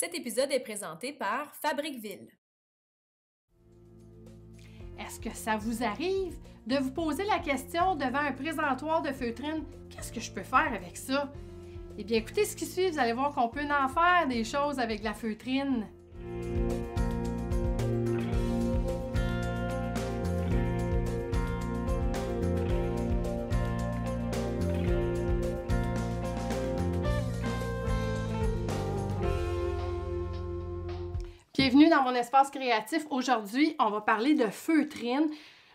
Cet épisode est présenté par Fabriqueville. Est-ce que ça vous arrive de vous poser la question devant un présentoir de feutrine Qu'est-ce que je peux faire avec ça Eh bien, écoutez ce qui suit, vous allez voir qu'on peut en faire des choses avec la feutrine. Bienvenue dans mon espace créatif. Aujourd'hui, on va parler de feutrine.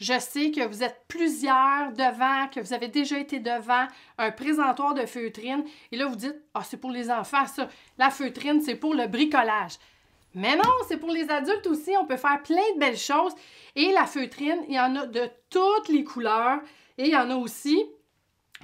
Je sais que vous êtes plusieurs devant, que vous avez déjà été devant un présentoir de feutrine. Et là, vous dites, ah, c'est pour les enfants, ça. La feutrine, c'est pour le bricolage. Mais non, c'est pour les adultes aussi. On peut faire plein de belles choses. Et la feutrine, il y en a de toutes les couleurs. Et il y en a aussi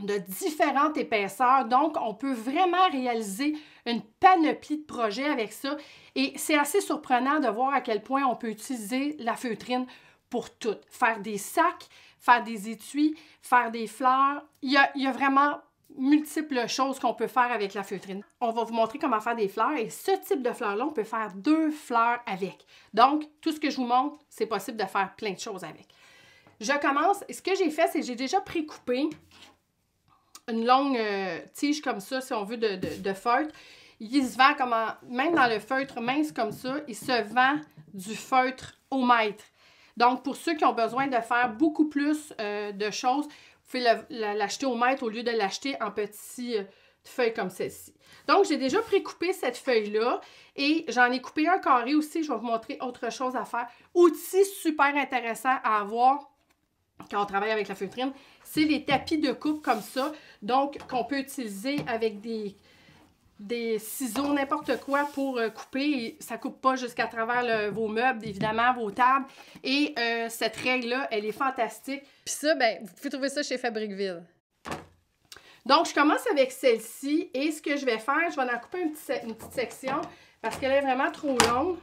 de différentes épaisseurs. Donc, on peut vraiment réaliser une panoplie de projets avec ça. Et c'est assez surprenant de voir à quel point on peut utiliser la feutrine pour tout. Faire des sacs, faire des étuis, faire des fleurs. Il y a, vraiment multiples choses qu'on peut faire avec la feutrine. On va vous montrer comment faire des fleurs et ce type de fleurs-là, on peut faire deux fleurs avec. Donc, tout ce que je vous montre, c'est possible de faire plein de choses avec. Je commence. Ce que j'ai fait, c'est que j'ai déjà pré-coupé une longue euh, tige comme ça, si on veut, de, de, feutre. Il se vend comme même dans le feutre mince comme ça, il se vend du feutre au mètre. Donc, pour ceux qui ont besoin de faire beaucoup plus euh, de choses, vous pouvez l'acheter au mètre au lieu de l'acheter en petit feuille feuilles comme celle-ci. Donc, j'ai déjà précoupé cette feuille-là et j'en ai coupé un carré aussi. Je vais vous montrer autre chose à faire. Outil super intéressant à avoir quand on travaille avec la feutrine, c'est les tapis de coupe comme ça, donc qu'on peut utiliser avec des, des ciseaux, n'importe quoi pour euh, couper. Ça ne coupe pas jusqu'à travers vos meubles, évidemment, vos tables. Et euh, cette règle-là, elle est fantastique. Puis ça, ben, vous pouvez trouver ça chez Fabriqueville. Donc, je commence avec celle-ci et ce que je vais faire, je vais en couper une petite section parce qu'elle est vraiment trop longue.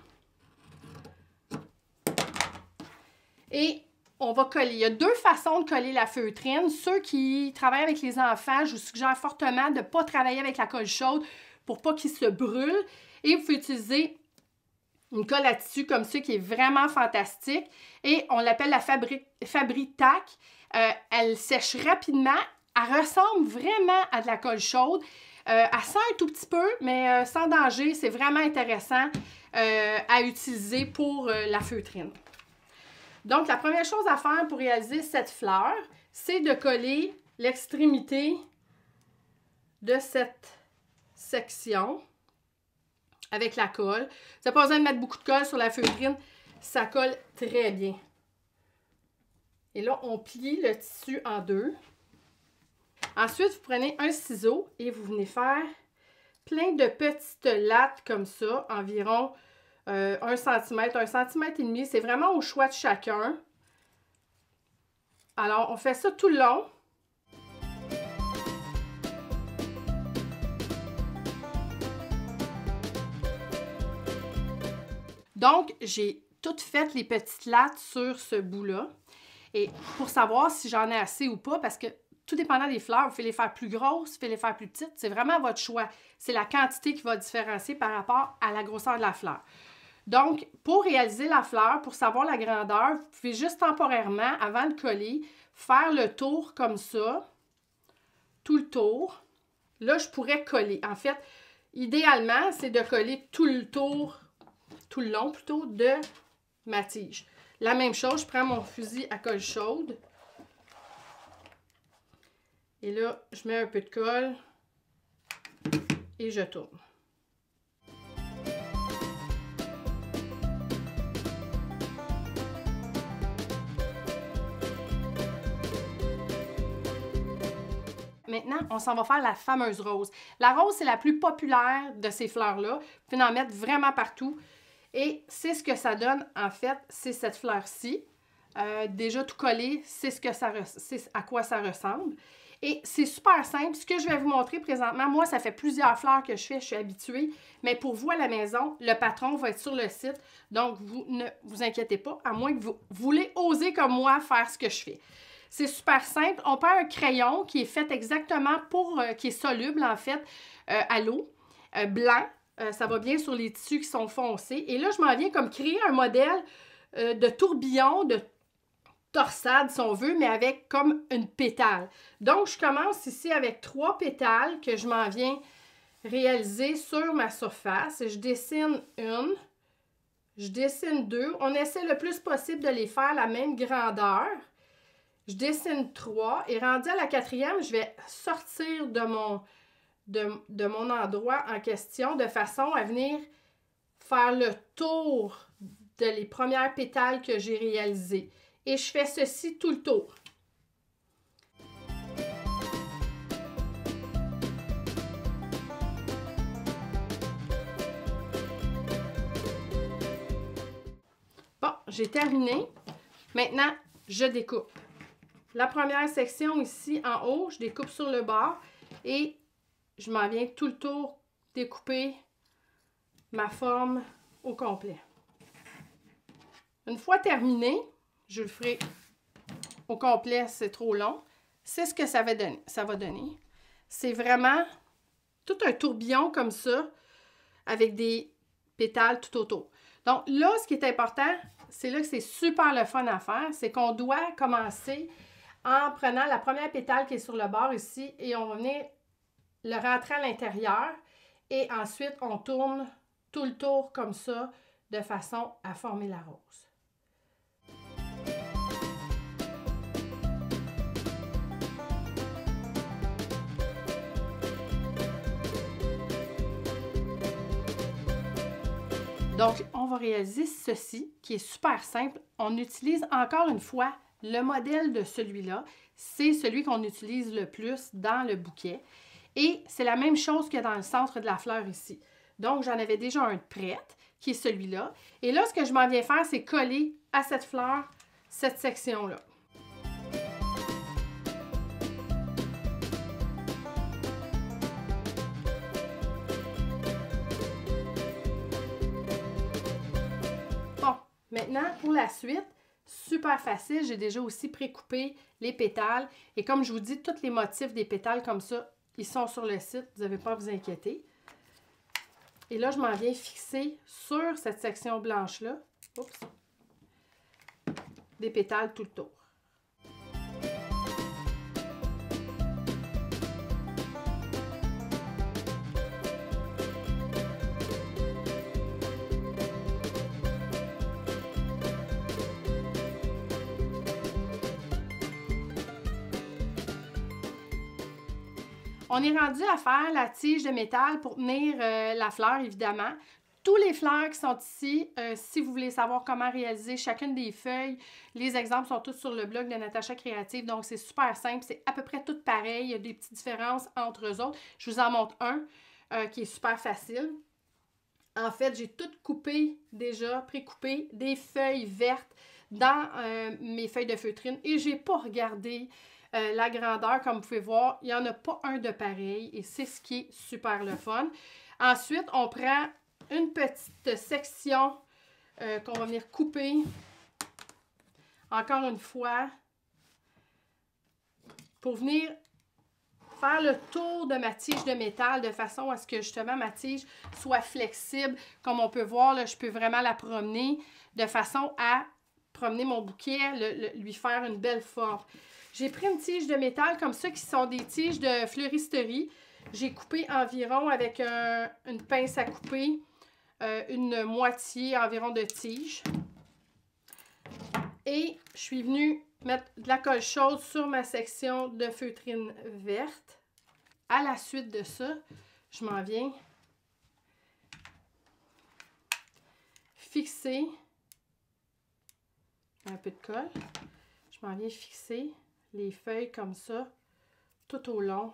Et on va coller. Il y a deux façons de coller la feutrine. Ceux qui travaillent avec les enfants, je vous suggère fortement de ne pas travailler avec la colle chaude pour pas qu'ils se brûle. Et vous pouvez utiliser une colle à tissu comme ça qui est vraiment fantastique. Et on l'appelle la Fabri, -tac. Euh, elle sèche rapidement. Elle ressemble vraiment à de la colle chaude. Euh, elle sent un tout petit peu, mais euh, sans danger. C'est vraiment intéressant à utiliser pour la feutrine. Donc, la première chose à faire pour réaliser cette fleur, c'est de coller l'extrémité de cette section avec la colle. Vous n'avez pas besoin de mettre beaucoup de colle sur la feutrine, ça colle très bien. Et là, on plie le tissu en deux. Ensuite, vous prenez un ciseau et vous venez faire plein de petites lattes comme ça, environ euh, un 1 cm, 1 cm et demi. C'est vraiment au choix de chacun. Alors, on fait ça tout le long. Donc, j'ai toutes faites les petites lattes sur ce bout-là. Et pour savoir si j'en ai assez ou pas, parce que tout dépendant des fleurs, vous pouvez les faire plus grosses, vous pouvez les faire plus petites, c'est vraiment votre choix. C'est la quantité qui va différencier par rapport à la grosseur de la fleur. Donc, pour réaliser la fleur, pour savoir la grandeur, vous pouvez juste temporairement, avant de coller, faire le tour comme ça, tout le tour. Là, je pourrais coller. En fait, idéalement, c'est de coller tout le tour, tout le long plutôt, de ma tige. La même chose, je prends mon fusil à colle chaude. Et là, je mets un peu de colle et je tourne. Maintenant, on s'en va faire la fameuse rose. La rose, c'est la plus populaire de ces fleurs-là. Vous pouvez en mettre vraiment partout. Et c'est ce que ça donne, en fait, c'est cette fleur-ci. Euh, déjà tout collé, c'est ce à quoi ça ressemble. Et c'est super simple. Ce que je vais vous montrer présentement, moi, ça fait plusieurs fleurs que je fais, je suis habituée. Mais pour vous à la maison, le patron va être sur le site. Donc, vous ne vous inquiétez pas, à moins que vous voulez oser comme moi faire ce que je fais. C'est super simple. On prend un crayon qui est fait exactement pour, euh, qui est soluble en fait euh, à l'eau, euh, blanc. ça va bien sur les tissus qui sont foncés. Et là, je m'en viens comme créer un modèle de tourbillon, de torsade si on veut, mais avec comme une pétale. Donc, je commence ici avec trois pétales que je m'en viens réaliser sur ma surface. Je dessine une, je dessine deux. On essaie le plus possible de les faire la même grandeur. Je dessine trois et rendu à la quatrième, je vais sortir de mon, de, mon endroit en question de façon à venir faire le tour de les premières pétales que j'ai réalisées. Et je fais ceci tout le tour. Bon, j'ai terminé. Maintenant, je découpe. La première section ici en haut, je découpe sur le bord et je m'en viens tout le tour découper ma forme au complet. Une fois terminé, je le ferai au complet, c'est trop long. C'est ce que ça va donner. Ça va donner. C'est vraiment tout un tourbillon comme ça avec des pétales tout autour. Donc là, ce qui est important, c'est là que c'est super le fun à faire, c'est qu'on doit commencer en prenant la première pétale qui est sur le bord ici et on va venir le rentrer à l'intérieur et ensuite on tourne tout le tour comme ça de façon à former la rose. Donc, on va réaliser ceci qui est super simple. On utilise encore une fois le modèle de celui-là, c'est celui qu'on utilise le plus dans le bouquet. Et c'est la même chose que dans le centre de la fleur ici. Donc, j'en avais déjà un de prête, qui est celui-là. Et là, ce que je m'en viens faire, c'est coller à cette fleur, cette section-là. Bon, maintenant, pour la suite, super facile. J'ai déjà aussi précoupé les pétales. Et comme je vous dis, tous les motifs des pétales comme ça, ils sont sur le site. Vous n'avez pas à vous inquiéter. Et là, je m'en viens fixer sur cette section blanche-là des pétales tout le tour. On est rendu à faire la tige de métal pour tenir euh, la fleur, évidemment. Tous les fleurs qui sont ici, euh, si vous voulez savoir comment réaliser chacune des feuilles, les exemples sont tous sur le blog de Natacha Créative, donc c'est super simple, c'est à peu près tout pareil, il y a des petites différences entre eux autres. Je vous en montre un euh, qui est super facile. En fait, j'ai tout coupé déjà, pré-coupé, des feuilles vertes dans mes feuilles de feutrine et j'ai pas regardé euh, la grandeur, comme vous pouvez voir, il n'y en a pas un de pareil et c'est ce qui est super le fun. Ensuite, on prend une petite section euh, qu'on va venir couper. Encore une fois, pour venir faire le tour de ma tige de métal de façon à ce que justement ma tige soit flexible. Comme on peut voir, là, je peux vraiment la promener de façon à promener mon bouquet, lui faire une belle forme. J'ai pris une tige de métal comme ça, qui sont des tiges de fleuristerie. J'ai coupé environ avec une pince à couper euh, une moitié environ de tige. Et je suis venue mettre de la colle chaude sur ma section de feutrine verte. À la suite de ça, je m'en viens fixer un peu de colle. Je m'en viens fixer les feuilles comme ça tout au long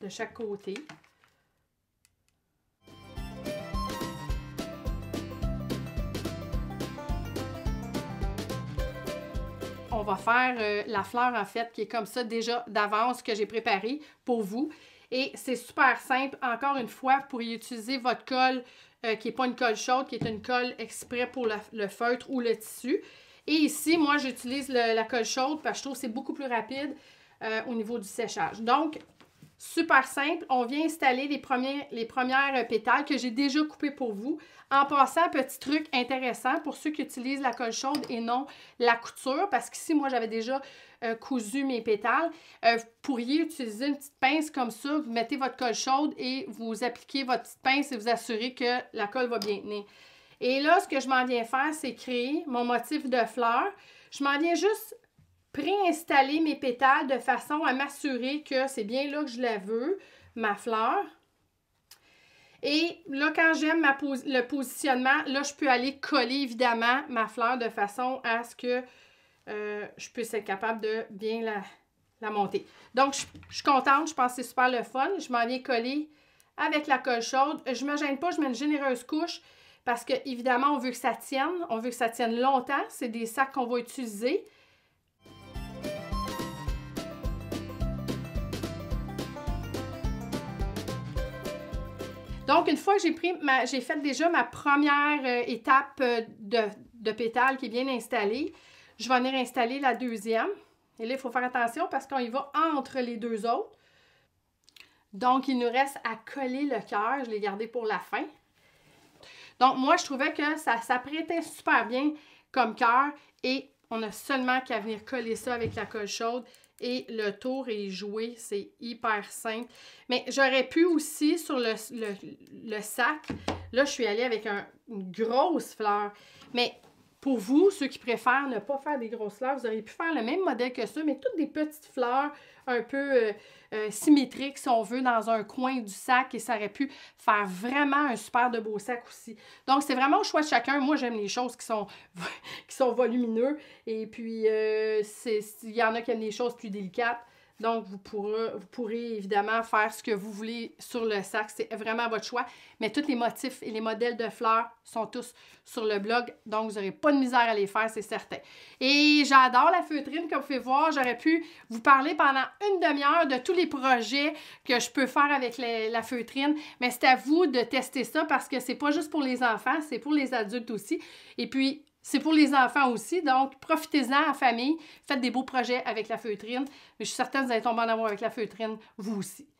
de chaque côté. On va faire euh, la fleur en fait qui est comme ça déjà d'avance que j'ai préparée pour vous. Et c'est super simple. Encore une fois, pour y utiliser votre colle euh, qui n'est pas une colle chaude, qui est une colle exprès pour le feutre ou le tissu. Et ici, moi, j'utilise la colle chaude parce que je trouve que c'est beaucoup plus rapide euh, au niveau du séchage. Donc, super simple. On vient installer les, premiers, premières euh, pétales que j'ai déjà coupées pour vous. En passant, petit truc intéressant pour ceux qui utilisent la colle chaude et non la couture, parce qu'ici, moi, j'avais déjà euh, cousu mes pétales. vous pourriez utiliser une petite pince comme ça. Vous mettez votre colle chaude et vous appliquez votre petite pince et vous assurez que la colle va bien tenir. Et là, ce que je m'en viens faire, c'est créer mon motif de fleur. Je m'en viens juste préinstaller mes pétales de façon à m'assurer que c'est bien là que je la veux, ma fleur. Et là, quand j'aime le positionnement, là, je peux aller coller évidemment ma fleur de façon à ce que euh, je puisse être capable de bien la, la monter. Donc, je, je, suis contente, je pense que c'est super le fun. Je m'en viens coller avec la colle chaude. Je ne me gêne pas, je mets une généreuse couche parce que évidemment, on veut que ça tienne, on veut que ça tienne longtemps, c'est des sacs qu'on va utiliser. Donc, une fois que j'ai pris j'ai fait déjà ma première euh, étape euh, de, de, pétale qui est bien installée, je vais venir installer la deuxième. Et là, il faut faire attention parce qu'on y va entre les deux autres. Donc, il nous reste à coller le cœur. Je l'ai gardé pour la fin. Donc, moi, je trouvais que ça, s'apprêtait prêtait super bien comme cœur et on a seulement qu'à venir coller ça avec la colle chaude et le tour est joué, c'est hyper simple. Mais j'aurais pu aussi sur le, le, le, sac, là je suis allée avec une grosse fleur, mais pour vous, ceux qui préfèrent ne pas faire des grosses fleurs, vous auriez pu faire le même modèle que ça, mais toutes des petites fleurs un peu euh, euh, symétriques, si on veut, dans un coin du sac et ça aurait pu faire vraiment un super de beau sac aussi. Donc, c'est vraiment au choix de chacun. Moi, j'aime les choses qui sont, qui sont volumineuses et puis euh, il y en a qui aiment les choses plus délicates. Donc, vous pourrez, évidemment faire ce que vous voulez sur le sac. C'est vraiment votre choix. Mais tous les motifs et les modèles de fleurs sont tous sur le blog. Donc, vous n'aurez pas de misère à les faire, c'est certain. Et j'adore la feutrine, comme vous pouvez voir. J'aurais pu vous parler pendant une demi-heure de tous les projets que je peux faire avec la feutrine. Mais c'est à vous de tester ça parce que c'est pas juste pour les enfants, c'est pour les adultes aussi. Et puis, c'est pour les enfants aussi, donc profitez-en en famille. Faites des beaux projets avec la feutrine. Mais je suis certaine que vous allez tomber en amour avec la feutrine, vous aussi.